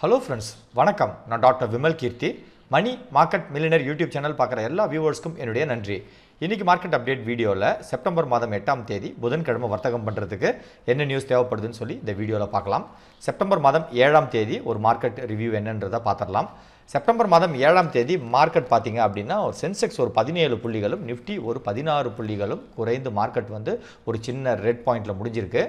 hello friends வணக்கம் நான் doctor Vimal Keerthi Mani market millionaire YouTube channel பார்க்குற எல்லா வியூவர்ஸ்க்கும் என்னுடைய நன்றி இன்றைக்கி மார்க்கெட் அப்டேட் வீடியோவில் செப்டம்பர் மாதம் எட்டாம் தேதி புதன்கிழமை வர்த்தகம் பண்ணுறதுக்கு என்ன நியூஸ் தேவைப்படுதுன்னு சொல்லி இந்த வீடியோவில் பார்க்கலாம் செப்டம்பர் மாதம் ஏழாம் தேதி ஒரு மார்க்கெட் ரிவ்யூ என்னன்றதை பார்த்துடலாம் செப்டம்பர் மாதம் ஏழாம் தேதி மார்க்கெட் பார்த்தீங்க அப்படின்னா ஒரு சென்செக்ஸ் ஒரு பதினேழு புள்ளிகளும் நிஃப்டி ஒரு பதினாறு புள்ளிகளும் குறைந்து மார்க்கெட் வந்து ஒரு சின்ன ரெட் பாயிண்டில் முடிஞ்சிருக்கு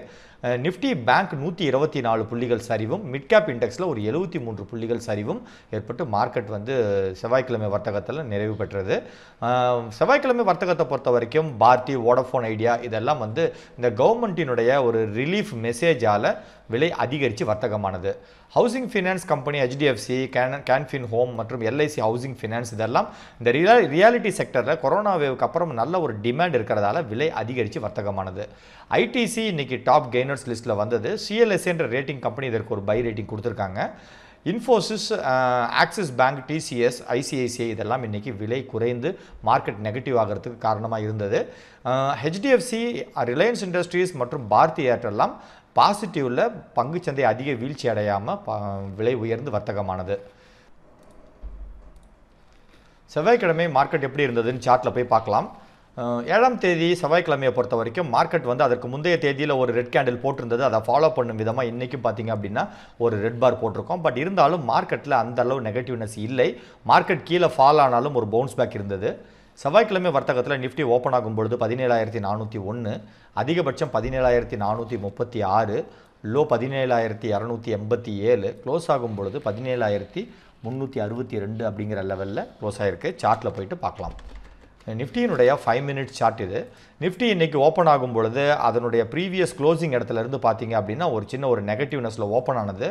நிஃப்டி பேங்க் நூற்றி இருபத்தி நாலு புள்ளிகள் சரிவும் மிட்கேப் இண்டெக்ஸில் ஒரு எழுபத்தி மூன்று புள்ளிகள் சரிவும் ஏற்பட்டு மார்க்கெட் வந்து செவ்வாய்க்கிழமை வர்த்தகத்தில் நிறைவு பெற்றது செவ்வாய்க்கிழமை வர்த்தகத்தை பொறுத்த வரைக்கும் பார்ட்டி வோடஃபோன் ஐடியா இதெல்லாம் வந்து இந்த கவர்மெண்ட்டினுடைய ஒரு ரிலீஃப் மெசேஜால் விலை அதிகரித்து வர்த்தகமானது housing finance company HDFC Can Can Fin home மற்றும் எல்ஐசி ஹவுசிங் ஃபினான்ஸ் இதெல்லாம் இந்த ரியா ரியாலிட்டி செக்டரில் கொரோனா வேவுக்கு அப்புறம் நல்ல ஒரு டிமாண்ட் இருக்கிறதால விலை அதிகரித்து வர்த்தகமானது ஐடிசி இன்றைக்கி டாப் கெயின் பைனர்ஸ் லிஸ்ட்டில் வந்தது சிஎல்எஸ்ஏன்ற ரேட்டிங் கம்பெனி இதற்கு ஒரு பை ரேட்டிங் கொடுத்துருக்காங்க இன்ஃபோசிஸ் ஆக்சிஸ் பேங்க் டிசிஎஸ் ஐசிஐசிஐ இதெல்லாம் இன்றைக்கி விலை குறைந்து மார்க்கெட் நெகட்டிவ் ஆகிறதுக்கு காரணமாக இருந்தது ஹெச்டிஎஃப்சி ரிலையன்ஸ் இண்டஸ்ட்ரீஸ் மற்றும் பாரதி ஏர்டெல்லாம் பாசிட்டிவில் பங்குச்சந்தை அதிக வீழ்ச்சி அடையாமல் விலை உயர்ந்து வர்த்தகமானது செவ்வாய்க்கிழமை மார்க்கெட் எப்படி இருந்ததுன்னு சார்ட்டில் போய் பார்க்கலாம் ஏழாம் தேதி செவ்வாய்க்கிழமையை பொறுத்த வரைக்கும் மார்க்கெட் வந்து அதற்கு முந்தைய தேதியில் ஒரு ரெட் கேண்டில் போட்டிருந்தது அதை ஃபாலோ பண்ணும் விதமாக இன்றைக்கும் பார்த்தீங்க அப்படின்னா ஒரு ரெட் பார் போட்டிருக்கோம் பட் இருந்தாலும் மார்க்கெட்டில் அந்த அளவு நெகட்டிவ்னஸ் இல்லை மார்க்கெட் கீழே ஃபால் ஆனாலும் ஒரு பவுன்ஸ் பேக் இருந்தது செவ்வாய்க்கிழமை வர்த்தகத்தில் நிஃப்டி ஓப்பன் ஆகும் பொழுது பதினேழாயிரத்தி நானூற்றி ஒன்று அதிகபட்சம் பதினேழாயிரத்தி நானூற்றி முப்பத்தி ஆறு லோ பதினேழாயிரத்தி இரநூத்தி எண்பத்தி ஏழு க்ளோஸ் ஆகும் பொழுது பதினேழாயிரத்தி முந்நூற்றி அறுபத்தி ரெண்டு அப்படிங்கிற லெவலில் க்ளோஸ் ஆகிருக்கு சார்ட்டில் போயிட்டு பார்க்கலாம் நிஃப்டியினுடைய ஃபைவ் மினிட் சார்ட் இது நிஃப்டி இன்றைக்கி ஓப்பன் ஆகும் பொழுது அதனுடைய ப்ரீவியஸ் க்ளோசிங் இருந்து பார்த்தீங்க அப்படின்னா ஒரு சின்ன ஒரு நெகட்டிவ்னஸில் ஓப்பன் ஆனது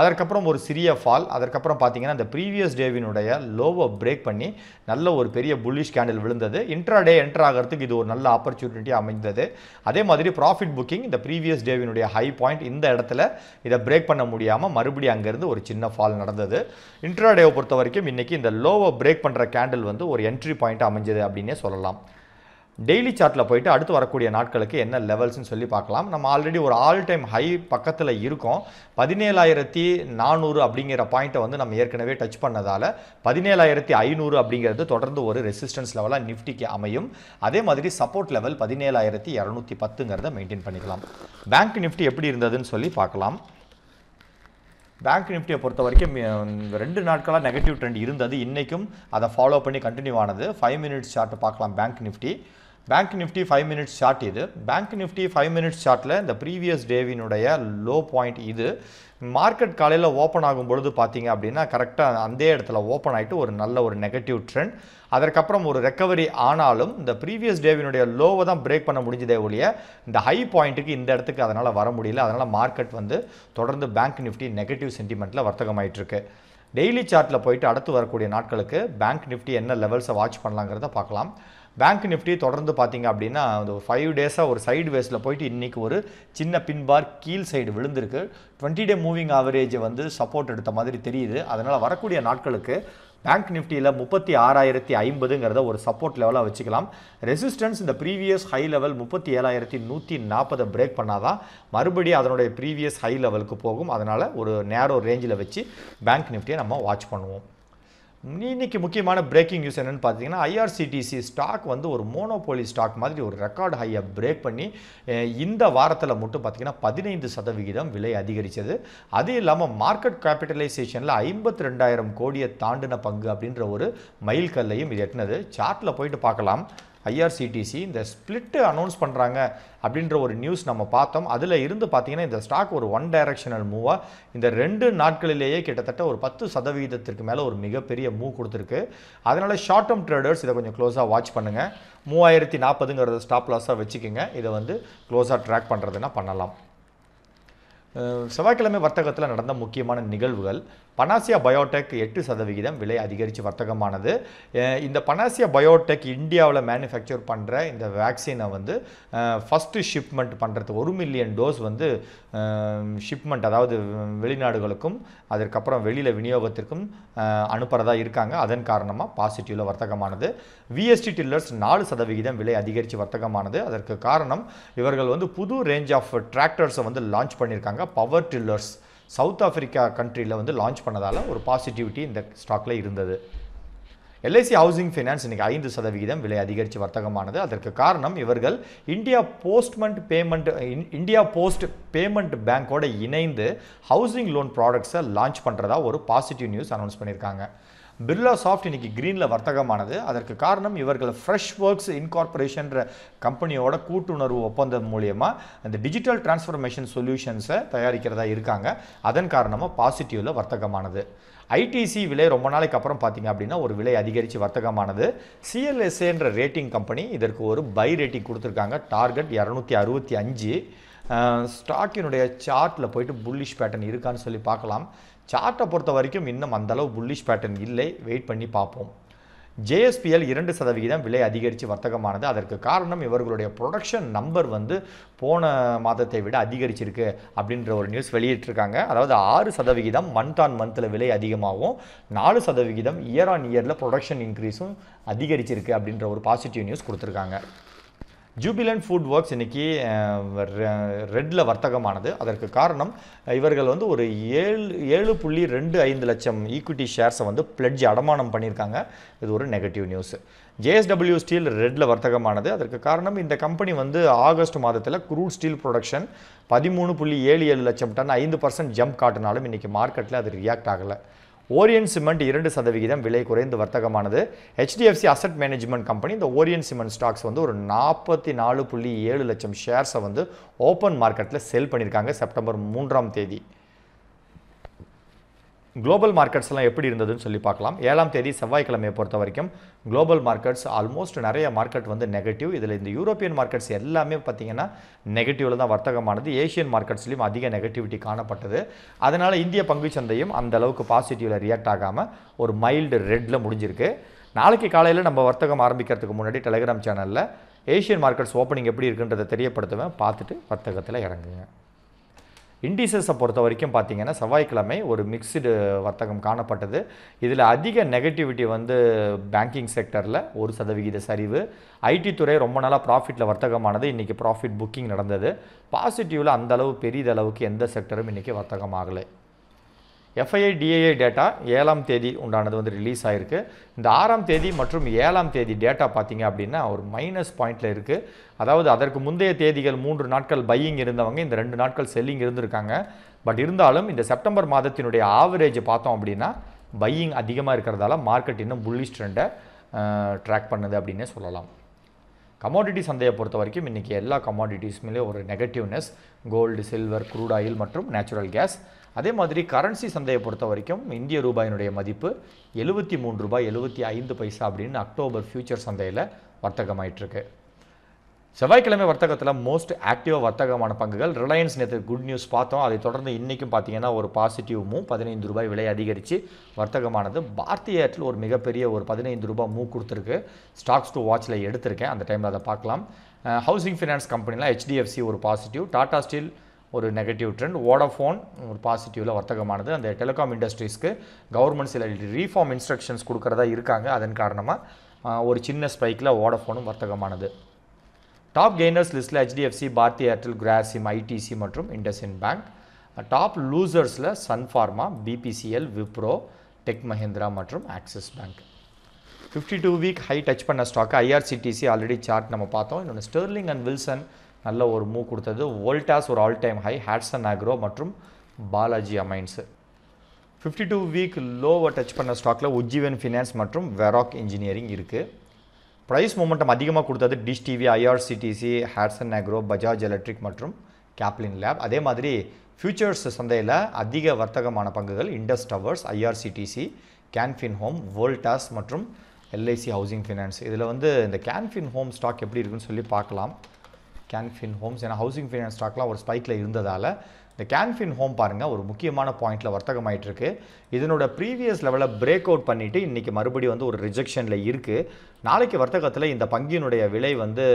அதற்கப்புறம் ஒரு சிறிய ஃபால் அதற்கப்புறம் பார்த்தீங்கன்னா அந்த ப்ரீவியஸ் டேவினுடைய லோவை பிரேக் பண்ணி நல்ல ஒரு பெரிய புல்லிஷ் கேண்டில் விழுந்தது இன்ட்ரா டே என்டர் ஆகிறதுக்கு இது ஒரு நல்ல ஆப்பர்ச்சுனிட்டி அமைந்தது அதே மாதிரி ப்ராஃபிட் புக்கிங் இந்த ப்ரீவியஸ் டேவினுடைய ஹை பாயிண்ட் இந்த இடத்துல இதை பிரேக் பண்ண முடியாமல் மறுபடியும் அங்கேருந்து ஒரு சின்ன ஃபால் நடந்தது இன்ட்ரா டேவை பொறுத்த வரைக்கும் இன்றைக்கி இந்த லோவை பிரேக் பண்ணுற கேண்டில் வந்து ஒரு என்ட்ரி பாயிண்ட் அமைஞ்சது அப்படின்னு அப்படின்னே சொல்லலாம் டெய்லி சார்ட்டில் போயிட்டு அடுத்து வரக்கூடிய நாட்களுக்கு என்ன லெவல்ஸ்ன்னு சொல்லி பார்க்கலாம் நம்ம ஆல்ரெடி ஒரு ஆல் டைம் ஹை பக்கத்தில் இருக்கோம் பதினேழாயிரத்தி நானூறு அப்படிங்கிற பாயிண்ட்டை வந்து நம்ம ஏற்கனவே டச் பண்ணதால் பதினேழாயிரத்தி ஐநூறு அப்படிங்கிறது தொடர்ந்து ஒரு ரெசிஸ்டன்ஸ் லெவலாக நிஃப்டிக்கு அமையும் அதே மாதிரி சப்போர்ட் லெவல் பதினேழாயிரத்தி இரநூத்தி பத்துங்கிறத மெயின்டைன் பண்ணிக்கலாம் பேங்க் நிஃப்டி எப்படி இருந்ததுன்னு சொல்லி பார்க்கலாம் பேங்க் நிஃப்டியை பொறுத்த வரைக்கும் ரெண்டு நாட்களாக நெகட்டிவ் ட்ரெண்ட் இருந்தது இன்றைக்கும் அதை ஃபாலோ பண்ணி கண்டினியூ ஆனது ஃபைவ் மினிட்ஸ் சார்ட் பார்க்கலாம் bank Nifty bank Nifty five minutes chart இது பேங்க் நிஃப்டி ஃபைவ் மினிட்ஸ் சார்ட்டில் இந்த ப்ரீவியஸ் டேவினுடைய லோ பாயிண்ட் இது மார்க்கெட் காலையில் ஓப்பன் ஆகும் பொழுது பார்த்தீங்க அப்படின்னா கரெக்டாக அந்த இடத்துல ஓப்பன் ஆகிட்டு ஒரு நல்ல ஒரு நெகட்டிவ் ட்ரெண்ட் அதற்கப்புறம் ஒரு ரெக்கவரி ஆனாலும் இந்த ப்ரீவியஸ் டேவினுடைய லோவை தான் பிரேக் பண்ண முடிஞ்சதே ஒழிய இந்த ஹை பாயிண்ட்டுக்கு இந்த இடத்துக்கு அதனால் வர முடியல அதனால் மார்க்கெட் வந்து தொடர்ந்து பேங்க் நிஃப்டி நெகட்டிவ் சென்டிமெண்ட்டில் வர்த்தகமாயிட்டிருக்கு டெய்லி சார்ட்டில் போயிட்டு அடுத்து வரக்கூடிய நாட்களுக்கு பேங்க் நிஃப்டி என்ன லெவல்ஸை வாட்ச் பண்ணலாங்கிறத பார்க்கலாம் பேங்க் நிஃப்டி தொடர்ந்து பார்த்தீங்க அப்படின்னா அந்த ஃபைவ் டேஸாக ஒரு சைடு வேஸில் போயிட்டு இன்றைக்கி ஒரு சின்ன பின்பார் கீழ் சைடு விழுந்திருக்கு டுவெண்ட்டி டே மூவிங் ஆவரேஜ் வந்து சப்போர்ட் எடுத்த மாதிரி தெரியுது அதனால் வரக்கூடிய நாட்களுக்கு பேங்க் நிஃப்டியில் முப்பத்தி ஆறாயிரத்தி ஐம்பதுங்கிறத ஒரு சப்போர்ட் லெவலாக வச்சுக்கலாம் ரெசிஸ்டன்ஸ் இந்த ப்ரீவியஸ் ஹை லெவல் முப்பத்தி ஏழாயிரத்தி நூற்றி நாற்பதை பிரேக் பண்ணால் தான் மறுபடியும் அதனுடைய ப்ரீவியஸ் ஹை லெவலுக்கு போகும் அதனால் ஒரு நேரோ ரேஞ்சில் வச்சு பேங்க் நிஃப்டியை நம்ம வாட்ச் பண்ணுவோம் இன்றைக்கி முக்கியமான பிரேக்கிங் நியூஸ் என்னென்னு பார்த்தீங்கன்னா ஐஆர்சிடிசி ஸ்டாக் வந்து ஒரு மோனோபோலி ஸ்டாக் மாதிரி ஒரு ரெக்கார்டு ஹையை பிரேக் பண்ணி இந்த வாரத்தில் மட்டும் பார்த்திங்கன்னா பதினைந்து சதவிகிதம் விலை அதிகரித்தது அது இல்லாமல் மார்க்கெட் கேபிட்டலைசேஷனில் ஐம்பத்தி ரெண்டாயிரம் கோடியை தாண்டின பங்கு அப்படின்ற ஒரு மைல் கல்லையும் இது எட்டினது சார்ட்டில் போயிட்டு பார்க்கலாம் ஐஆர்சிடிசி இந்த ஸ்பிளிட்டு அனௌன்ஸ் பண்ணுறாங்க அப்படின்ற ஒரு நியூஸ் நம்ம பார்த்தோம் அதில் இருந்து பார்த்தீங்கன்னா இந்த ஸ்டாக் ஒரு ஒன் டைரக்ஷனல் மூவாக இந்த ரெண்டு நாட்களிலேயே கிட்டத்தட்ட ஒரு பத்து சதவீதத்திற்கு மேலே ஒரு மிகப்பெரிய மூவ் கொடுத்துருக்கு அதனால் ஷார்ட் டேர்ம் ட்ரேடர்ஸ் இதை கொஞ்சம் க்ளோஸாக வாட்ச் பண்ணுங்கள் மூவாயிரத்தி நாற்பதுங்கிறத ஸ்டாப் லாஸாக வச்சுக்கோங்க இதை வந்து க்ளோஸாக ட்ராக் பண்ணுறதுன்னா பண்ணலாம் செவ்வாய்க்கிழமை வர்த்தகத்தில் நடந்த முக்கியமான நிகழ்வுகள் பனாசியா பயோடெக் எட்டு சதவிகிதம் விலை அதிகரித்து வர்த்தகமானது இந்த பனாசியா பயோடெக் இந்தியாவில் மேனுஃபேக்சர் பண்ணுற இந்த வேக்சினை வந்து ஃபஸ்ட்டு ஷிப்மெண்ட் பண்ணுறது ஒரு மில்லியன் டோஸ் வந்து ஷிப்மெண்ட் அதாவது வெளிநாடுகளுக்கும் அதற்கப்புறம் வெளியில் விநியோகத்திற்கும் அனுப்புகிறதா இருக்காங்க அதன் காரணமாக பாசிட்டிவில் வர்த்தகமானது விஎஸ்டி டில்லர்ஸ் நாலு சதவிகிதம் விலை அதிகரித்து வர்த்தகமானது அதற்கு காரணம் இவர்கள் வந்து புது ரேஞ்ச் ஆஃப் டிராக்டர்ஸை வந்து லான்ச் பண்ணியிருக்காங்க பவர் டில்லர்ஸ் சவுத் ஆஃப்ரிக்கா கண்ட்ரியில் வந்து லான்ச் பண்ணதால் ஒரு பாசிட்டிவிட்டி இந்த ஸ்டாக்கில் இருந்தது எல்ஐசி ஹவுசிங் ஃபைனான்ஸ் இன்றைக்கி ஐந்து சதவிகிதம் விலை அதிகரித்து வர்த்தகமானது அதற்கு காரணம் இவர்கள் இந்தியா போஸ்ட்மெண்ட் பேமெண்ட் இந்தியா போஸ்ட் பேமெண்ட் பேங்க்கோடு இணைந்து ஹவுசிங் லோன் ப்ராடக்ட்ஸை லான்ச் பண்ணுறதா ஒரு பாசிட்டிவ் நியூஸ் அனௌன்ஸ் பண்ணியிருக்காங்க பிர்லா சாஃப்ட் இன்றைக்கி க்ரீனில் வர்த்தகமானது அதற்கு காரணம் இவர்கள் ஃப்ரெஷ் ஒர்க்ஸ் இன்கார்பரேஷன்ற கம்பெனியோட கூட்டுணர்வு ஒப்பந்தம் மூலியமாக இந்த டிஜிட்டல் டிரான்ஸ்ஃபர்மேஷன் சொல்யூஷன்ஸை தயாரிக்கிறதா இருக்காங்க அதன் காரணமாக பாசிட்டிவில் வர்த்தகமானது ஐடிசி விலை ரொம்ப நாளைக்கு அப்புறம் பார்த்தீங்க அப்படின்னா ஒரு விலை அதிகரித்து வர்த்தகமானது சிஎல்எஸ்ஏன்ற ரேட்டிங் கம்பெனி இதற்கு ஒரு பை ரேட்டிங் கொடுத்துருக்காங்க டார்கெட் இரநூத்தி அறுபத்தி அஞ்சு ஸ்டாக்கினுடைய சார்ட்டில் போயிட்டு புல்லிஷ் பேட்டர்ன் இருக்கான்னு சொல்லி பார்க்கலாம் சார்ட்டை பொறுத்த வரைக்கும் இன்னும் அந்தளவு புல்லிஷ் பேட்டர்ன் இல்லை வெயிட் பண்ணி பார்ப்போம் ஜேஎஸ்பிஎல் இரண்டு சதவிகிதம் விலை அதிகரித்து வர்த்தகமானது அதற்கு காரணம் இவர்களுடைய ப்ரொடக்ஷன் நம்பர் வந்து போன மாதத்தை விட அதிகரிச்சிருக்கு அப்படின்ற ஒரு நியூஸ் வெளியிட்டிருக்காங்க அதாவது ஆறு சதவிகிதம் மந்த் ஆன் மந்தில் விலை அதிகமாகவும் நாலு சதவிகிதம் இயர் ஆன் இயரில் ப்ரொடக்ஷன் இன்க்ரீஸும் அதிகரிச்சிருக்கு அப்படின்ற ஒரு பாசிட்டிவ் நியூஸ் கொடுத்துருக்காங்க ஜூபிலண்ட் ஃபுட் ஒர்க்ஸ் இன்றைக்கி ரெட்டில் வர்த்தகமானது அதற்கு காரணம் இவர்கள் வந்து ஒரு ஏழு ஏழு புள்ளி ரெண்டு ஐந்து லட்சம் ஈக்விட்டி ஷேர்ஸை வந்து பிளட்ஜ் அடமானம் பண்ணியிருக்காங்க இது ஒரு நெகட்டிவ் நியூஸ் ஜேஎஸ்டபிள்யூ ஸ்டீல் ரெட்டில் வர்த்தகமானது அதற்கு காரணம் இந்த கம்பெனி வந்து ஆகஸ்ட் மாதத்தில் குரூட் ஸ்டீல் ப்ரொடக்ஷன் பதிமூணு புள்ளி ஏழு ஏழு லட்சம் டன் ஐந்து பர்சன்ட் ஜம்ப் காட்டினாலும் இன்றைக்கி மார்க்கெட்டில் அது ரியாக்ட் ஆகலை ஓரியன் சிமெண்ட் இரண்டு சதவிகிதம் விலை குறைந்து வர்த்தகமானது ஹெச்டிஎஃப்சி அசட் மேனேஜ்மெண்ட் கம்பெனி இந்த ஓரியன் சிமெண்ட் ஸ்டாக்ஸ் வந்து ஒரு நாற்பத்தி நாலு புள்ளி ஏழு லட்சம் ஷேர்ஸை வந்து ஓப்பன் மார்க்கெட்டில் செல் பண்ணியிருக்காங்க செப்டம்பர் மூன்றாம் தேதி குளோபல் மார்க்கெட்ஸ் எல்லாம் எப்படி இருந்ததுன்னு சொல்லி பார்க்கலாம் ஏழாம் தேதி செவ்வாய்க்கிழமையை பொறுத்த வரைக்கும் குளோபல் மார்க்கெட்ஸ் ஆல்மோஸ்ட் நிறைய மார்க்கெட் வந்து நெகட்டிவ் இதில் இந்த யூரோப்பியன் மார்க்கெட்ஸ் எல்லாமே பார்த்திங்கன்னா நெகட்டிவில் தான் வர்த்தகமானது ஏஷியன் மார்க்கெட்ஸ்லையும் அதிக நெகட்டிவிட்டி காணப்பட்டது அதனால் இந்திய பங்கு சந்தையும் அந்த அளவுக்கு பாசிட்டிவில் ரியாக்ட் ஆகாமல் ஒரு மைல்டு ரெட்டில் முடிஞ்சிருக்கு நாளைக்கு காலையில் நம்ம வர்த்தகம் ஆரம்பிக்கிறதுக்கு முன்னாடி டெலிகிராம் சேனலில் ஏஷியன் மார்க்கெட்ஸ் ஓப்பனிங் எப்படி இருக்குன்றதை தெரியப்படுத்துவேன் பார்த்துட்டு வர்த்தகத்தில் இறங்குங்க இண்டீசஸை பொறுத்த வரைக்கும் பார்த்திங்கன்னா செவ்வாய்க்கிழமை ஒரு மிக்சடு வர்த்தகம் காணப்பட்டது இதில் அதிக நெகட்டிவிட்டி வந்து பேங்கிங் செக்டரில் ஒரு சதவிகித சரிவு ஐடி துறை ரொம்ப நாளாக ப்ராஃபிட்டில் வர்த்தகமானது இன்றைக்கி ப்ராஃபிட் புக்கிங் நடந்தது பாசிட்டிவில் அந்தளவு பெரியதளவுக்கு எந்த செக்டரும் இன்றைக்கி வர்த்தகம் ஆகலை எஃப்ஐஐ டேட்டா ஏழாம் தேதி உண்டானது வந்து ரிலீஸ் ஆகிருக்கு இந்த ஆறாம் தேதி மற்றும் ஏழாம் தேதி டேட்டா பார்த்தீங்க அப்படின்னா ஒரு மைனஸ் பாயிண்ட்டில் இருக்குது அதாவது அதற்கு முந்தைய தேதிகள் மூன்று நாட்கள் பையிங் இருந்தவங்க இந்த ரெண்டு நாட்கள் செல்லிங் இருந்திருக்காங்க பட் இருந்தாலும் இந்த செப்டம்பர் மாதத்தினுடைய ஆவரேஜ் பார்த்தோம் அப்படின்னா பையிங் அதிகமாக இருக்கிறதால மார்க்கெட் இன்னும் புல்லிஷ் ட்ரெண்டை ட்ராக் பண்ணுது அப்படின்னே சொல்லலாம் கமாடிட்டி சந்தையை பொறுத்த வரைக்கும் இன்றைக்கி எல்லா கமாடிட்டிஸுமே ஒரு negativeness gold silver crude oil மற்றும் நேச்சுரல் கேஸ் அதே மாதிரி கரன்சி சந்தையை பொறுத்த வரைக்கும் இந்திய ரூபாயினுடைய மதிப்பு எழுபத்தி மூன்று ரூபாய் எழுபத்தி ஐந்து பைசா அப்படின்னு அக்டோபர் ஃபியூச்சர் சந்தையில் வர்த்தகமாயிட்ருக்கு செவ்வாய்க்கிழமை வர்த்தகத்தில் மோஸ்ட் ஆக்டிவாக வர்த்தகமான பங்குகள் ரிலையன்ஸ் நேற்று குட் நியூஸ் பார்த்தோம் அதை தொடர்ந்து இன்றைக்கும் பார்த்தீங்கன்னா ஒரு பாசிட்டிவ் மூவ் பதினைந்து ரூபாய் விலை அதிகரித்து வர்த்தகமானது பாரதிய ஏர்டில் ஒரு மிகப்பெரிய ஒரு பதினைந்து ரூபாய் மூவ் கொடுத்துருக்கு ஸ்டாக்ஸ் டு வாட்சில் எடுத்திருக்கேன் அந்த டைமில் அதை பார்க்கலாம் ஹவுசிங் ஃபினான்ஸ் கம்பெனிலாம் ஹெச்டிஎஃப்சி ஒரு பாசிட்டிவ் டாடா ஸ்டீல் ஒரு நெகட்டிவ் ட்ரெண்ட் ஓடஃபோன் ஒரு பாசிட்டிவில் வர்த்தகமானது அந்த டெலிகாம் இண்டஸ்ட்ரீஸ்க்கு கவர்மெண்ட் சில ரீஃபார்ம் இன்ஸ்ட்ரக்ஷன்ஸ் கொடுக்குறதா இருக்காங்க அதன் காரணமாக ஒரு சின்ன ஸ்பைக்கில் ஓடஃபோனும் வர்த்தகமானது டாப் கெய்னர்ஸ் லிஸ்ட்டில் HDFC Bharti Airtel Grasim ITC மற்றும் இண்டஸ்இன் பேங்க் டாப் லூசர்ஸில் Sun Pharma BPCL Wipro Tech Mahindra மற்றும் Axis Bank fifty two week high touch பண்ண ஸ்டாக்கு ஐஆர்சிடிசி ஆல்ரெடி சார்ட் நம்ம பார்த்தோம் இன்னொன்று ஸ்டெர்லிங் அண்ட் வில்சன் நல்ல ஒரு மூவ் கொடுத்தது வோல்டாஸ் ஒரு all time high Hatsun Agro மற்றும் Balaji Amines fifty two week லோவை டச் பண்ண ஸ்டாக்கில் உஜ்ஜீவன் ஃபினான்ஸ் மற்றும் வெராக் இன்ஜினியரிங் இருக்குது ப்ரைஸ் மூமெண்டம் அதிகமாக கொடுத்தது டிஷ் டிவி ஐஆர்சிடிசி ஹேட்ஸன் ஆக்ரோ பஜாஜ் எலக்ட்ரிக் மற்றும் கேப்லின் லேப் அதே மாதிரி ஃபியூச்சர்ஸ் சந்தையில் அதிக வர்த்தகமான பங்குகள் Indus Towers IRCTC Can Fin Home Voltas மற்றும் எல்ஐசி ஹவுசிங் ஃபினான்ஸ் இதில் வந்து இந்த கேன்ஃபின் ஹோம் ஸ்டாக் எப்படி இருக்குன்னு சொல்லி பார்க்கலாம் கேன்ஃபின் ஹோம்ஸ் ஏன்னா ஹவுசிங் ஃபைனான்ஸ் ஸ்டாக்லாம் ஒரு ஸ்பைக்கில் இருந்ததால் இந்த கேன்ஃபின் ஹோம் பாருங்கள் ஒரு முக்கியமான பாயிண்ட்டில் வர்த்தகம் இருக்கு இதனோட ப்ரீவியஸ் லெவலை பிரேக் அவுட் பண்ணிவிட்டு இன்றைக்கி மறுபடியும் வந்து ஒரு ரிஜெக்ஷனில் இருக்குது நாளைக்கு வர்த்தகத்தில் இந்த பங்கியினுடைய விலை வந்து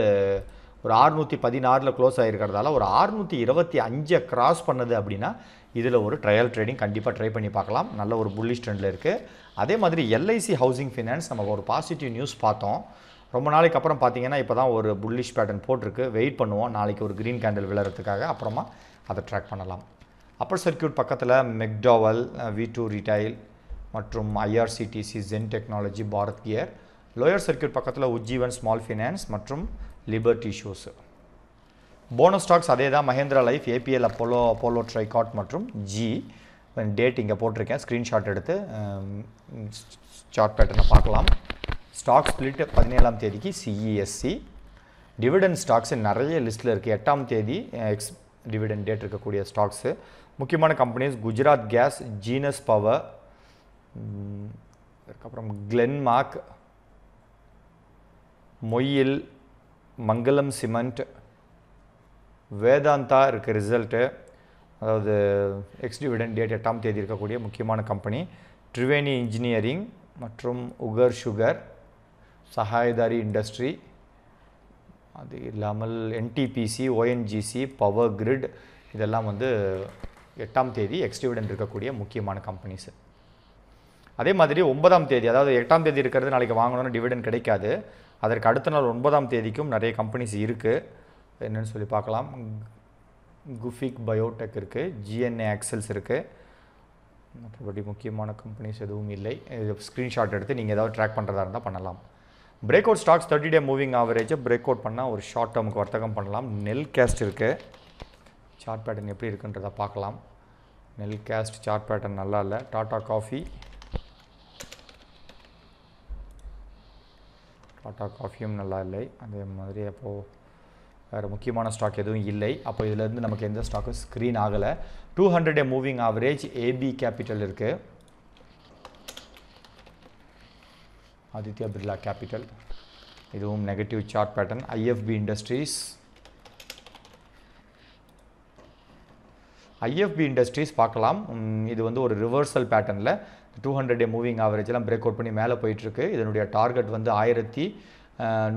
ஒரு ஆறுநூற்றி பதினாறில் க்ளோஸ் ஆகிருக்கிறதால ஒரு ஆறுநூற்றி இருபத்தி அஞ்சை க்ராஸ் பண்ணது அப்படின்னா இதில் ஒரு ட்ரையல் ட்ரேடிங் கண்டிப்பாக ட்ரை பண்ணி பார்க்கலாம் நல்ல ஒரு புள்ளி ஸ்டெண்டில் இருக்குது அதே மாதிரி எல்ஐசி ஹவுசிங் ஃபினான்ஸ் நம்ம ஒரு பாசிட்டிவ் நியூஸ் பார்த்தோம் ரொம்ப நாளைக்கு அப்புறம் பார்த்தீங்கன்னா இப்போ தான் ஒரு புல்லிஷ் பேட்டர்ன் போட்டிருக்கு வெயிட் பண்ணுவோம் நாளைக்கு ஒரு க்ரீன் கேண்டில் விழுறதுக்காக அப்புறமா அதை ட்ராக் பண்ணலாம் அப்பர் சர்க்கியூட் பக்கத்தில் மெக்டாவல் வி டூ ரீடைல் மற்றும் IRCTC Zen technology Bharat gear lower circuit பக்கத்தில் உஜ்ஜீவன் ஸ்மால் ஃபினான்ஸ் மற்றும் லிபர்டி ஷூஸ் போனஸ் ஸ்டாக்ஸ் அதே தான் மஹேந்திரா லைஃப் ஏபிஎல் அப்போலோ அப்போலோ ட்ரைகாட் மற்றும் ஜி டேட் இங்கே போட்டிருக்கேன் ஸ்க்ரீன்ஷாட் எடுத்து சார்ட் பேட்டர்னை பார்க்கலாம் ஸ்டாக் ஸ்பிளிட் பதினேழாம் தேதிக்கு சிஇஎஸ்சி டிவிடெண்ட் ஸ்டாக்ஸ் நிறைய லிஸ்ட்டில் இருக்குது எட்டாம் தேதி எக்ஸ் டிவிடெண்ட் டேட் இருக்கக்கூடிய ஸ்டாக்ஸு முக்கியமான companies Gujarat gas Genus power அதுக்கப்புறம் கிளென்மார்க் மொயில் மங்களம் சிமெண்ட் வேதாந்தா இருக்க ரிசல்ட்டு அதாவது எக்ஸ் டிவிடன் டேட் எட்டாம் தேதி இருக்கக்கூடிய முக்கியமான கம்பெனி ட்ரிவேணி இன்ஜினியரிங் மற்றும் உகர் சுகர் சகாயதாரி இண்டஸ்ட்ரி அது இல்லாமல் என்டிபிசி ஓஎன்ஜிசி பவர் கிரிட் இதெல்லாம் வந்து எட்டாம் தேதி எக்ஸ்டிவிடன் இருக்கக்கூடிய முக்கியமான கம்பெனிஸு அதே மாதிரி ஒன்பதாம் தேதி அதாவது எட்டாம் தேதி இருக்கிறது நாளைக்கு வாங்கணும்னு டிவிடன் கிடைக்காது அதற்கு அடுத்த நாள் ஒன்பதாம் தேதிக்கும் நிறைய கம்பெனிஸ் இருக்குது என்னென்னு சொல்லி பார்க்கலாம் குஃபிக் பயோடெக் இருக்குது ஜிஎன்ஏ ஆக்சல்ஸ் இருக்குது மற்றபடி முக்கியமான கம்பெனிஸ் எதுவும் இல்லை ஸ்க்ரீன்ஷாட் எடுத்து நீங்கள் ஏதாவது ட்ராக் பண்ணுறதா இருந்தால் பண்ணலாம் break out stocks thirty day moving ஆவரேஜை பிரேக் அவுட் பண்ணால் ஒரு ஷார்ட் டேர்முக்கு வர்த்தகம் பண்ணலாம் நெல் கேஸ்ட் இருக்குது சார்ட் பேட்டர்ன் எப்படி இருக்குன்றதை பார்க்கலாம் நெல் கேஸ்ட் சார்ட் பேட்டர்ன் நல்லா இல்லை டாட்டா காஃபி டாட்டா காஃபியும் நல்லா இல்லை அதே மாதிரி அப்போது வேறு முக்கியமான ஸ்டாக் எதுவும் இல்லை அப்போ இதிலேருந்து நமக்கு எந்த ஸ்டாக்கும் ஸ்க்ரீன் ஆகலை two hundred moving average AB capital இருக்குது ஆதித்யா பிர்லா Capital இதுவும் negative chart pattern IFB industries IFB industries பார்க்கலாம் இது வந்து ஒரு ரிவர்சல் பேட்டர்னில் டூ ஹண்ட்ரட் டே மூவிங் ஆவரேஜெலாம் பிரேக் அவுட் பண்ணி மேலே போயிட்டுருக்கு இதனுடைய டார்கெட் வந்து ஆயிரத்தி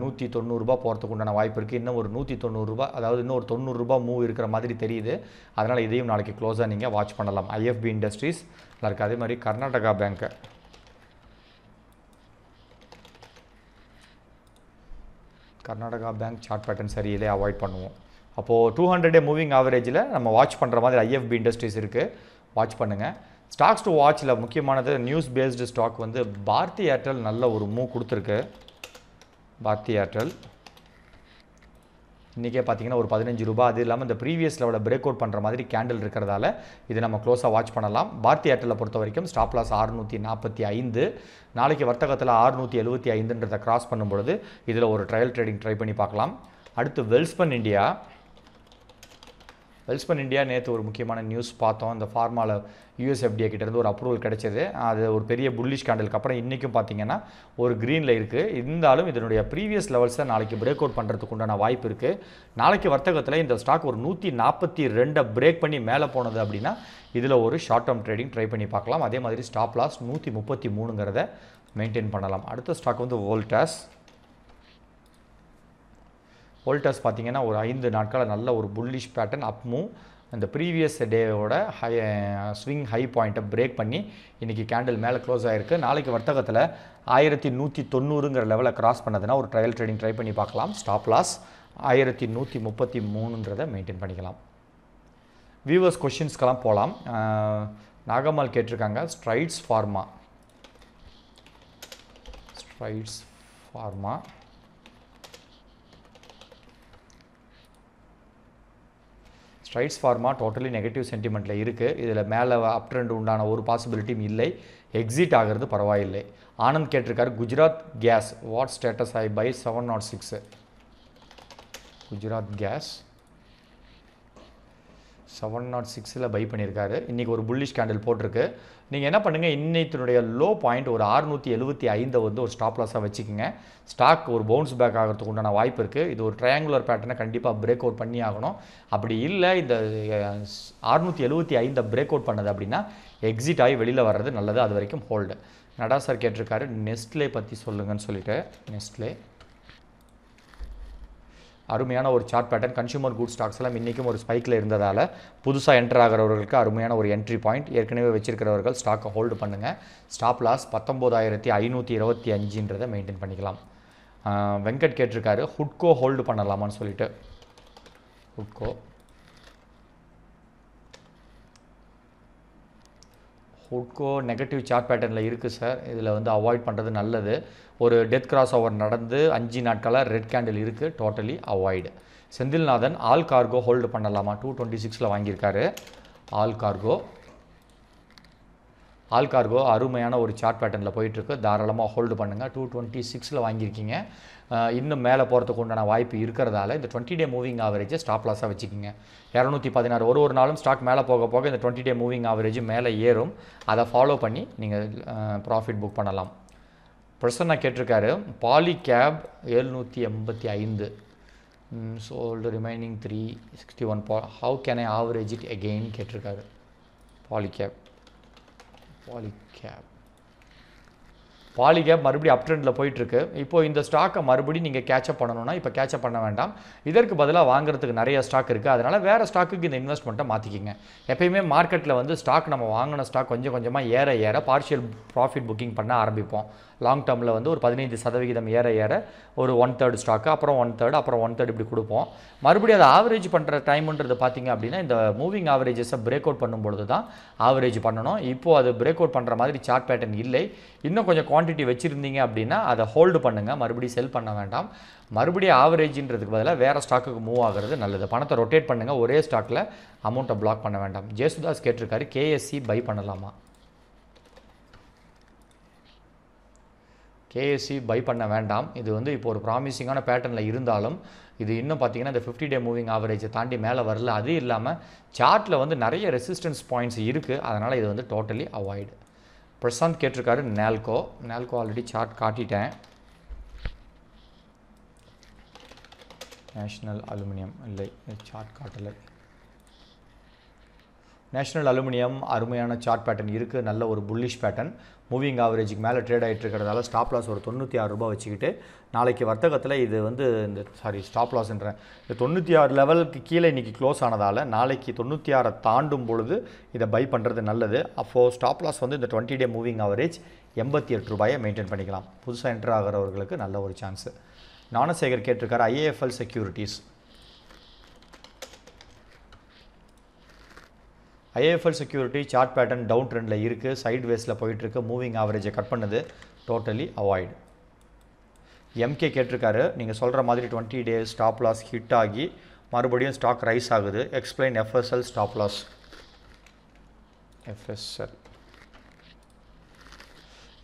நூற்றி தொண்ணூறுரூபா போகிறதுக்கு உண்டான வாய்ப்பு இருக்குது இன்னும் ஒரு நூற்றி தொண்ணூறுரூபா அதாவது இன்னும் ஒரு தொண்ணூறுரூபா மூவ் இருக்கிற மாதிரி தெரியுது அதனால் இதையும் நாளைக்கு க்ளோஸாக நீங்கள் வாட்ச் பண்ணலாம் ஐஎஃப்பி இண்டஸ்ட்ரீஸ் நல்லா இருக்குது அதே மாதிரி கர்நாடகா பேங்க்கு கர்நாடகா பேங்க் சார்ட் பேட்டர்ன் சரியிலே அவாய்ட் பண்ணுவோம் அப்போது டூ ஹண்ட்ரடே மூவிங் ஆவரேஜில் நம்ம வாட்ச் பண்ணுற மாதிரி ஐஎஃப்பி இண்டஸ்ட்ரீஸ் இருக்குது வாட்ச் பண்ணுங்கள் ஸ்டாக்ஸ் டு வாட்சில் முக்கியமானது நியூஸ் பேஸ்டு ஸ்டாக் வந்து பாரதி ஏர்டெல் நல்ல ஒரு மூவ் கொடுத்துருக்கு பாரதி ஏர்டெல் இன்றைக்கே பார்த்தீங்கன்னா ஒரு பதினஞ்சு ரூபா அது இல்லாமல் இந்த ப்ரீவியஸ் லெவலில் பிரேக் அவுட் பண்ணுற மாதிரி கேண்டில் இருக்கிறதால இது நம்ம க்ளோஸாக வாட்ச் பண்ணலாம் பாரதி ஏர்டெல்லை பொறுத்த வரைக்கும் ஸ்டாப் லாஸ் ஆறுநூற்றி நாற்பத்தி ஐந்து நாளைக்கு வர்த்தகத்தில் ஆறுநூற்றி எழுபத்தி ஐந்துன்றதை கிராஸ் பண்ணும்பொழுது இதில் ஒரு ட்ரையல் ட்ரேடிங் ட்ரை பண்ணி பார்க்கலாம் அடுத்து வெல்ஸ்பன் இந்தியா வெல்ஸ்பன் இந்தியா நேற்று ஒரு முக்கியமான நியூஸ் பார்த்தோம் இந்த ஃபார்மாவில் யூஎஸ்எஃப்டிஏ கிட்டேருந்து ஒரு அப்ரூவல் கிடச்சிது அது ஒரு பெரிய புல்லிஷ் கேண்டலுக்கு அப்புறம் இன்றைக்கும் பார்த்தீங்கன்னா ஒரு க்ரீனில் இருக்குது இருந்தாலும் இதனுடைய ப்ரீவியஸ் லெவல்ஸை நாளைக்கு பிரேக் அவுட் பண்ணுறதுக்கு உண்டான வாய்ப்பு இருக்குது நாளைக்கு வர்த்தகத்தில் இந்த ஸ்டாக் ஒரு நூற்றி நாற்பத்தி ரெண்டை பிரேக் பண்ணி மேலே போனது அப்படின்னா இதில் ஒரு ஷார்ட் டேர்ம் ட்ரேடிங் ட்ரை பண்ணி பார்க்கலாம் அதே மாதிரி ஸ்டாப் லாஸ் நூற்றி முப்பத்தி மூணுங்கிறத மெயின்டைன் பண்ணலாம் அடுத்த ஸ்டாக் வந்து வோல்டாஸ் ஹோல்டர்ஸ் பார்த்தீங்கன்னா ஒரு ஐந்து நாட்களில் நல்ல ஒரு புல்லிஷ் பேட்டர்ன் அப் மூவ் அந்த ப்ரீவியஸ் டேவோட ஹை ஸ்விங் ஹை பாயிண்ட்டை பிரேக் பண்ணி இன்றைக்கி கேண்டில் மேலே க்ளோஸ் ஆகிருக்கு நாளைக்கு வர்த்தகத்தில் ஆயிரத்தி நூற்றி தொண்ணூறுங்கிற லெவலை கிராஸ் பண்ணதுன்னா ஒரு ட்ரையல் ட்ரேடிங் ட்ரை பண்ணி பார்க்கலாம் ஸ்டாப் லாஸ் ஆயிரத்தி நூற்றி முப்பத்தி மூணுன்றதை மெயின்டைன் பண்ணிக்கலாம் வியூவர்ஸ் கொஷின்ஸ்க்கெல்லாம் போகலாம் நாகம்மாள் கேட்டிருக்காங்க Strides pharma Strides pharma Strides pharma totally negative சென்டிமெண்ட்டில் இருக்குது இதில் மேலே அப் ட்ரெண்ட் உண்டான ஒரு பாசிபிலிட்டியும் இல்லை எக்ஸிட் ஆகிறது பரவாயில்லை ஆனந்த் கேட்டிருக்காரு Gujarat gas what status I buy seven naught six Gujarat gas seven naught சிக்ஸில் பை பண்ணியிருக்காரு இன்றைக்கி ஒரு புல்லிஷ் கேண்டில் போட்டிருக்கு நீங்கள் என்ன பண்ணுங்கள் இன்னைத்தினுடைய லோ பாயிண்ட் ஒரு அறுநூற்றி எழுபத்தி ஐந்தை வந்து ஒரு ஸ்டாப் லாஸாக வச்சுக்கோங்க ஸ்டாக் ஒரு பவுன்ஸ் பேக் ஆகிறதுக்கு உண்டான வாய்ப்பு இருக்குது இது ஒரு ட்ரையாங்குலர் பேட்டர்னை கண்டிப்பாக பிரேக் அவுட் பண்ணி ஆகணும் அப்படி இல்லை இந்த அறுநூற்றி எழுபத்தி ஐந்தை பிரேக் அவுட் பண்ணது அப்படின்னா எக்ஸிட் ஆகி வெளியில் வர்றது நல்லது அது வரைக்கும் ஹோல்டு நடா சார் கேட்டிருக்காரு நெஸ்ட்லே பற்றி சொல்லுங்கன்னு சொல்லிட்டு நெஸ்ட்லே அருமையான ஒரு chart pattern consumer good stocks எல்லாம் இன்றைக்கும் ஒரு ஸ்பைக்கில் இருந்ததால் புதுசாக என்ட்ரு ஆகிறவர்களுக்கு அருமையான ஒரு என்ட்ரி பாயிண்ட் ஏற்கனவே வச்சிருக்கிறவர்கள் ஸ்டாக்கை ஹோல்டு பண்ணுங்கள் ஸ்டாப் லாஸ் பத்தொம்போதாயிரத்தி ஐநூற்றி இருபத்தி அஞ்சுன்றதை மெயின்டைன் பண்ணிக்கலாம் வெங்கட் கேட்டிருக்காரு ஹுட்கோ ஹோல்டு பண்ணலாமான்னு சொல்லிட்டு ஹுட்கோ ஹுட்கோ நெகட்டிவ் சார்ட் பேட்டர்னில் இருக்குது சார் இதில் வந்து அவாய்ட் பண்ணுறது நல்லது ஒரு டெத் கிராஸ் ஓவர் நடந்து அஞ்சு நாட்களாக ரெட் கேண்டில் இருக்குது totally avoid Senthilnathan Allcargo hold பண்ணலாமா டூ டுவெண்ட்டி சிக்ஸில் வாங்கியிருக்காரு ஆல் கார்கோ ஆல் கார்கோ அருமையான ஒரு சார்ட் பேட்டர்னில் போயிட்டுருக்கு தாராளமாக ஹோல்டு பண்ணுங்கள் டூ டுவெண்ட்டி சிக்ஸில் வாங்கியிருக்கீங்க இன்னும் மேலே போகிறதுக்கு உண்டான வாய்ப்பு இருக்கிறதால இந்த டுவெண்ட்டி டே மூவிங் ஆவரேஜை ஸ்டாப் லாஸாக வச்சுக்கிங்க இரநூத்தி பதினாறு ஒரு ஒரு நாளும் ஸ்டாக் மேலே போக போக இந்த டுவெண்ட்டி டே மூவிங் ஆவரேஜ் மேலே ஏறும் அதை ஃபாலோ பண்ணி நீங்கள் ப்ராஃபிட் புக் பண்ணலாம் பிரசன்னா கேட்டிருக்காரு பாலி கேப் எழுநூற்றி எண்பத்தி ஐந்து sold remaining three sixty one பா how can I average it again கேட்டிருக்காரு பாலி கேப் பாலி கேப் பாலிகேப் மறுபடியும் அப் ட்ரெண்டில் போயிட்டுருக்கு இப்போது இந்த ஸ்டாக்கை மறுபடியும் நீங்கள் கேட்சப் பண்ணணும்னா இப்போ கேட்சப் பண்ண வேண்டாம் இதற்கு பதிலாக வாங்குறதுக்கு நிறைய ஸ்டாக் இருக்குது அதனால் வேறு ஸ்டாக்குக்கு இந்த இன்வெஸ்ட்மெண்ட்டை மாற்றிக்கிங்க எப்பயுமே மார்க்கெட்டில் வந்து ஸ்டாக் நம்ம வாங்கின ஸ்டாக் கொஞ்சம் கொஞ்சமாக ஏற ஏற பார்ஷியல் ப்ராஃபிட் புக்கிங் பண்ண ஆரம்பிப்போம் லாங் டேர்மில் வந்து ஒரு பதினைஞ்சு சதவிகிதம் ஏற ஏற ஒரு ஒன் தேர்ட் ஸ்டாக்கு அப்புறம் ஒன் தேர்ட் அப்புறம் ஒன் தேர்ட் இப்படி கொடுப்போம் மறுபடியும் அதை ஆவரேஜ் பண்ணுற டைமுன்றது பார்த்திங்க அப்படின்னா இந்த மூவிங் ஆவரேஜஸை பிரேக் அவுட் பண்ணும்பொழுது தான் ஆவரேஜ் பண்ணணும் இப்போது அது பிரேக் அவுட் பண்ணுற மாதிரி சார்ட் பேட்டர்ன் இல்லை இன்னும் கொஞ்சம் குவான்டி குவான்டிட்டி வச்சுருந்தீங்க அப்படின்னா அதை ஹோல்டு பண்ணுங்கள் மறுபடியும் செல் பண்ண வேண்டாம் மறுபடியும் ஆவரேஜின்றதுக்கு பதிலாக வேறு ஸ்டாக்குக்கு மூவ் ஆகிறது நல்லது பணத்தை ரொட்டேட் பண்ணுங்கள் ஒரே ஸ்டாக்கில் அமௌண்ட்டை பிளாக் பண்ண வேண்டாம் ஜேசுதாஸ் கேட்டிருக்காரு கேஎஸ்சி பை பண்ணலாமா கேஎஸ்சி பை பண்ண வேண்டாம் இது வந்து இப்போ ஒரு ப்ராமிசிங்கான பேட்டர்னில் இருந்தாலும் இது இன்னும் பார்த்தீங்கன்னா இந்த ஃபிஃப்டி டே மூவிங் ஆவரேஜை தாண்டி மேலே வரல அது இல்லாமல் சார்ட்டில் வந்து நிறைய ரெசிஸ்டன்ஸ் பாயிண்ட்ஸ் இருக்குது அதனால் இது வந்து டோட்டலி அவாய்டு பிரசாந்த் கேட்டிருக்காரு நேல்கோ நேல்கோ ஆல்ரெடி சார்ட் காட்டிட்டேன் நேஷ்னல் அலுமினியம் இல்லை சார்ட் காட்டலை நேஷ்னல் அலுமினியம் அருமையான சார்ட் பேட்டர்ன் இருக்குது நல்ல ஒரு புல்லிஷ் பேட்டர்ன் மூவிங் ஆவரேஜுக்கு மேலே ட்ரேட் ஆகிட்டு இருக்கிறதால ஸ்டாப் லாஸ் ஒரு தொண்ணூற்றி ஆறு ரூபாய் வச்சுக்கிட்டு நாளைக்கு வர்த்தகத்தில் இது வந்து இந்த சாரி ஸ்டாப் லாஸ்ன்றேன் இந்த தொண்ணூற்றி ஆறு லெவலுக்கு கீழே இன்றைக்கி க்ளோஸ் ஆனதால் நாளைக்கு தொண்ணூற்றி ஆறை தாண்டும் பொழுது இதை பை பண்ணுறது நல்லது அப்போது ஸ்டாப் லாஸ் வந்து இந்த டுவெண்ட்டி டே மூவிங் ஆவரேஜ் எண்பத்தி எட்டு ரூபாயை மெயின்டைன் பண்ணிக்கலாம் புதுசாக என்ட்ரு ஆகிறவர்களுக்கு நல்ல ஒரு சான்ஸு ஞானசேகர் கேட்டிருக்கார் IIFL securities IIFL security chart pattern down ட்ரெண்டில் இருக்குது சைட் வேஸில் போயிட்டுருக்கு மூவிங் ஆவரேஜை கட் பண்ணுது டோட்டலி அவாய்டு எம்கே கேட்டிருக்காரு நீங்கள் சொல்கிற மாதிரி twenty days stop loss hit ஆகி மறுபடியும் ஸ்டாக் ரைஸ் ஆகுது explain FSL stop loss FSL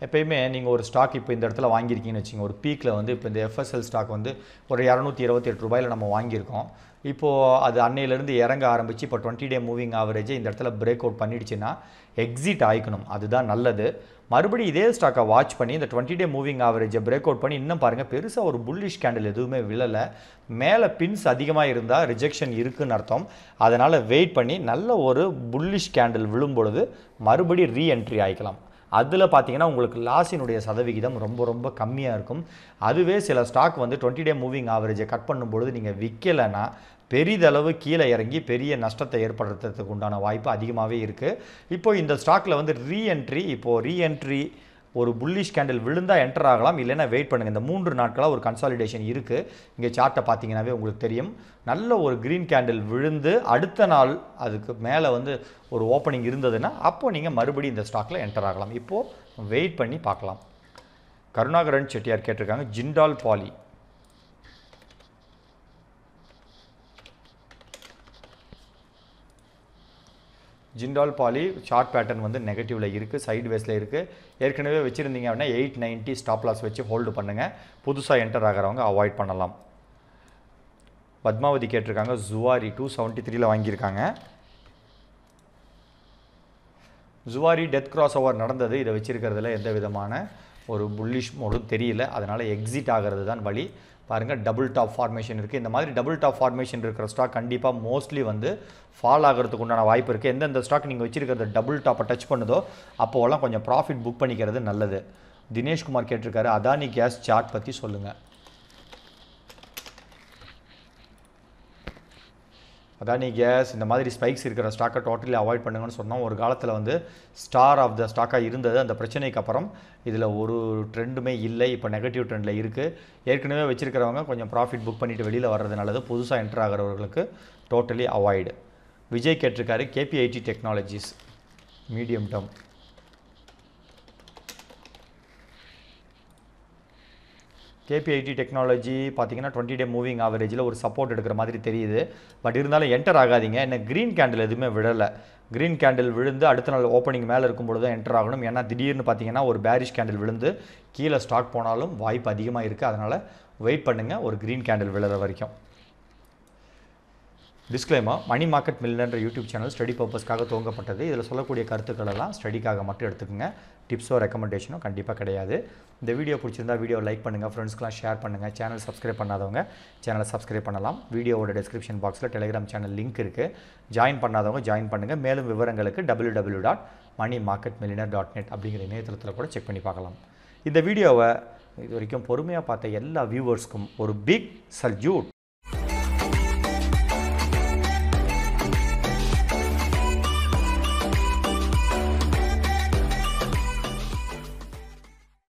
எப்பயுமே நீங்கள் ஒரு ஸ்டாக் இப்போ இந்த இடத்துல வாங்கியிருக்கீங்கன்னு வச்சுங்க ஒரு பீக்கில் வந்து இப்போ இந்த எஃப்எஸ்எல் ஸ்டாக் வந்து ஒரு இரநூத்தி இருபத்தி எட்டு ரூபாயில் நம்ம வாங்கியிருக்கோம் இப்போது அது அன்னையிலேருந்து இறங்க ஆரம்பித்து இப்போ டுவெண்ட்டி டே மூவிங் ஆவரேஜ் இந்த இடத்துல பிரேக் அவுட் பண்ணிடுச்சுன்னா எக்ஸிட் ஆகிக்கணும் அதுதான் நல்லது மறுபடியும் இதே ஸ்டாக்கை வாட்ச் பண்ணி இந்த டுவெண்ட்டி டே மூவிங் ஆவரேஜை பிரேக் அவுட் பண்ணி இன்னும் பாருங்கள் பெருசாக ஒரு புல்லிஷ் கேண்டில் எதுவுமே விழலை மேலே பின்ஸ் அதிகமாக இருந்தால் ரிஜெக்ஷன் இருக்குதுன்னு அர்த்தம் அதனால் வெயிட் பண்ணி நல்ல ஒரு புல்லிஷ் கேண்டில் விழும்பொழுது மறுபடியும் ரீஎன்ட்ரி ஆகிக்கலாம் அதில் பார்த்தீங்கன்னா உங்களுக்கு லாஸினுடைய சதவிகிதம் ரொம்ப ரொம்ப கம்மியாக இருக்கும் அதுவே சில ஸ்டாக் வந்து டுவெண்ட்டி டே மூவிங் ஆவரேஜை கட் பண்ணும்பொழுது நீங்கள் விற்கலைன்னா பெரிதளவு கீழே இறங்கி பெரிய நஷ்டத்தை ஏற்படுத்துறதுக்கு உண்டான வாய்ப்பு அதிகமாகவே இருக்குது இப்போது இந்த ஸ்டாக்கில் வந்து ரீஎன்ட்ரி இப்போது ரீஎன்ட்ரி ஒரு புல்லிஷ் கேண்டில் விழுந்தால் என்டர் ஆகலாம் இல்லைன்னா வெயிட் பண்ணுங்கள் இந்த மூன்று நாட்களாக ஒரு கன்சாலிடேஷன் இருக்குது இங்கே சார்ட்டை பார்த்தீங்கன்னாவே உங்களுக்கு தெரியும் நல்ல ஒரு க்ரீன் கேண்டில் விழுந்து அடுத்த நாள் அதுக்கு மேலே வந்து ஒரு ஓப்பனிங் இருந்ததுன்னா அப்போது நீங்கள் மறுபடியும் இந்த ஸ்டாக்கில் என்டர் ஆகலாம் இப்போது வெயிட் பண்ணி பார்க்கலாம் கருணாகரன் செட்டியார் கேட்டிருக்காங்க Jindal poly Jindal poly short pattern வந்து நெகட்டிவில் இருக்குது சைடு வேஸில் இருக்குது ஏற்கனவே வச்சுருந்தீங்க அப்படின்னா எயிட் நைன்ட்டி ஸ்டாப் லாஸ் வச்சு ஹோல்டு பண்ணுங்கள் புதுசாக என்டர் ஆகிறவங்க அவாய்ட் பண்ணலாம் பத்மாவதி கேட்டிருக்காங்க ஜுவாரி டூ செவன்ட்டி த்ரீயில் வாங்கியிருக்காங்க ஜுவாரி டெத் கிராஸ் ஓவர் நடந்தது இதை வச்சுருக்கிறதுல எந்த விதமான ஒரு புல்லிஷ் மோடும் தெரியல அதனால் எக்ஸிட் ஆகிறது தான் வழி பாருங்கள் டபுள் டாப் ஃபார்மேஷன் இருக்குது இந்த மாதிரி டபுள் டாப் ஃபார்மேஷன் இருக்கிற ஸ்டாக் கண்டிப்பாக மோஸ்ட்லி வந்து ஃபால் ஆகிறதுக்கு உண்டான வாய்ப்பு இருக்குது எந்தெந்த ஸ்டாக் நீங்கள் வச்சிருக்கிறத டபுள் டாப்பை டச் பண்ணுதோ அப்போலாம் கொஞ்சம் ப்ராஃபிட் புக் பண்ணிக்கிறது நல்லது தினேஷ்குமார் கேட்டிருக்காரு அதானி கேஸ் சார்ட் பற்றி சொல்லுங்கள் அதானி கேஸ் இந்த மாதிரி ஸ்பைக்ஸ் இருக்கிற ஸ்டாக்கை டோட்டலி அவாய்ட் பண்ணுங்கன்னு சொன்னோம் ஒரு காலத்தில் வந்து ஸ்டார் ஆஃப் த ஸ்டாக்காக இருந்தது அந்த பிரச்சனைக்கு அப்புறம் இதில் ஒரு ட்ரெண்டுமே இல்லை இப்போ நெகட்டிவ் ட்ரெண்டில் இருக்குது ஏற்கனவே வச்சுருக்கிறவங்க கொஞ்சம் ப்ராஃபிட் புக் பண்ணிவிட்டு வெளியில் வர்றது நல்லது புதுசாக என்டர் ஆகிறவர்களுக்கு டோட்டலி அவாய்டு விஜய் கேட்டிருக்காரு KPIT technologies medium term KPIT technology பார்த்தீங்கன்னா டுவெண்ட்டி டே மூவிங் ஆவரேஜில் ஒரு சப்போர்ட் எடுக்கிற மாதிரி தெரியுது பட் இருந்தாலும் என்டர் ஆகாதீங்க என்ன க்ரீன் கேண்டில் எதுவுமே விழலை க்ரீன் கேண்டில் விழுந்து அடுத்த நாள் ஓப்பனிங் மேலே இருக்கும்பொழுது தான் என்டர் ஆகணும் ஏன்னா திடீர்னு பார்த்தீங்கன்னா ஒரு பேரிஷ் கேண்டில் விழுந்து கீழே ஸ்டாக் போனாலும் வாய்ப்பு அதிகமாக இருக்குது அதனால் வெயிட் பண்ணுங்கள் ஒரு க்ரீன் கேண்டில் விழுற வரைக்கும் டிஸ்க்ளைமா மணி மார்க்கெட் மில்லன்ற யூடியூப் சேனல் ஸ்டடி பர்பஸ்க்காக துவங்கப்பட்டது இதில் சொல்லக்கூடிய கருத்துக்கள் எல்லாம் ஸ்டடிக்காக மட்டும் எடுத்துக்கோங்க டிப்ஸோ ரெக்கமெண்டேஷனோ கண்டிப்பாக கிடையாது இந்த வீடியோ பிடிச்சிருந்தா வீடியோ லைக் பண்ணுங்கள் ஃப்ரெண்ட்ஸ்க்கெலாம் ஷேர் பண்ணுங்கள் சேனல் சப்ஸ்கிரைப் பண்ணாதவங்க சேனலை சப்ஸ்கிரைப் பண்ணலாம் வீடியோவோட டிஸ்கிரிப்ஷன் பாக்ஸில் டெலிகிராம் சேனல் லிங்க் இருக்குது ஜாயின் பண்ணாதவங்க ஜாயின் பண்ணுங்கள் மேலும் விவரங்களுக்கு W W dot money market மில்லினர் டாட் நெட் அப்படிங்கிற இணையதளத்தில் கூட செக் பண்ணி பார்க்கலாம் இந்த வீடியோவை இது வரைக்கும் பொறுமையாக பார்த்த எல்லா வியூவர்ஸ்க்கும் ஒரு பிக் சல்யூட்